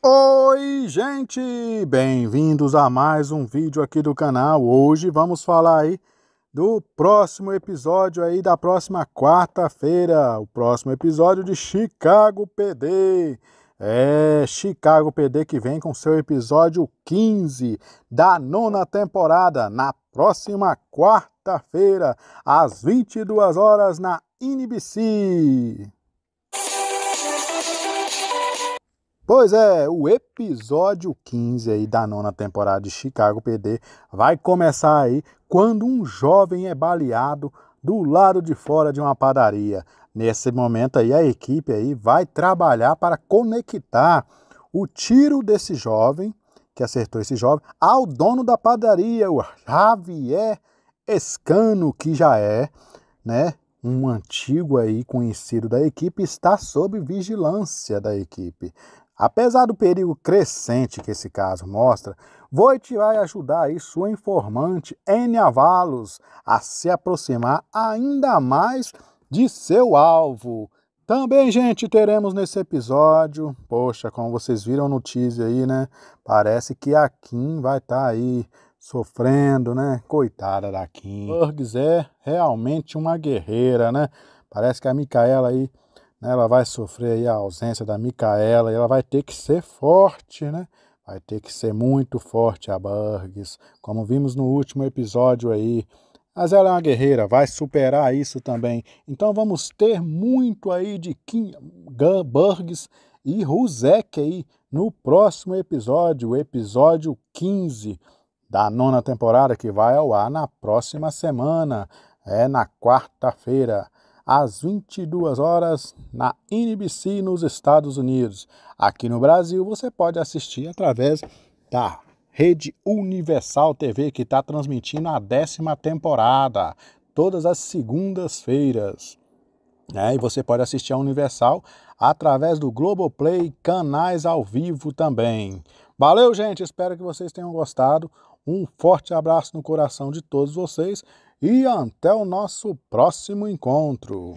Oi, gente! Bem-vindos a mais um vídeo aqui do canal. Hoje vamos falar aí do próximo episódio aí da próxima quarta-feira, o próximo episódio de Chicago PD. É, Chicago PD que vem com seu episódio 15 da nona temporada na próxima quarta-feira, às 22 horas na NBC. Pois é, o episódio 15 aí da nona temporada de Chicago PD vai começar aí quando um jovem é baleado do lado de fora de uma padaria. Nesse momento aí a equipe aí vai trabalhar para conectar o tiro desse jovem que acertou esse jovem ao dono da padaria, o Javier Escano, que já é, né, um antigo aí conhecido da equipe está sob vigilância da equipe. Apesar do perigo crescente que esse caso mostra, Voit vai ajudar aí sua informante N. Avalos a se aproximar ainda mais de seu alvo. Também, gente, teremos nesse episódio, poxa, como vocês viram no teaser aí, né? Parece que a Kim vai estar tá aí sofrendo, né? Coitada da Kim. Burgs é realmente uma guerreira, né? Parece que a Micaela aí né? ela vai sofrer a ausência da Micaela, e ela vai ter que ser forte, né? Vai ter que ser muito forte a Burgs, como vimos no último episódio aí. Mas ela é uma guerreira, vai superar isso também. Então vamos ter muito aí de Kim Burgs e Rusek aí no próximo episódio, o episódio 15 da nona temporada que vai ao ar na próxima semana, é na quarta-feira às 22 horas na NBC nos Estados Unidos. Aqui no Brasil você pode assistir através da Rede Universal TV que está transmitindo a décima temporada todas as segundas-feiras. É, e você pode assistir a Universal através do Globoplay, canais ao vivo também. Valeu, gente. Espero que vocês tenham gostado. Um forte abraço no coração de todos vocês e até o nosso próximo encontro.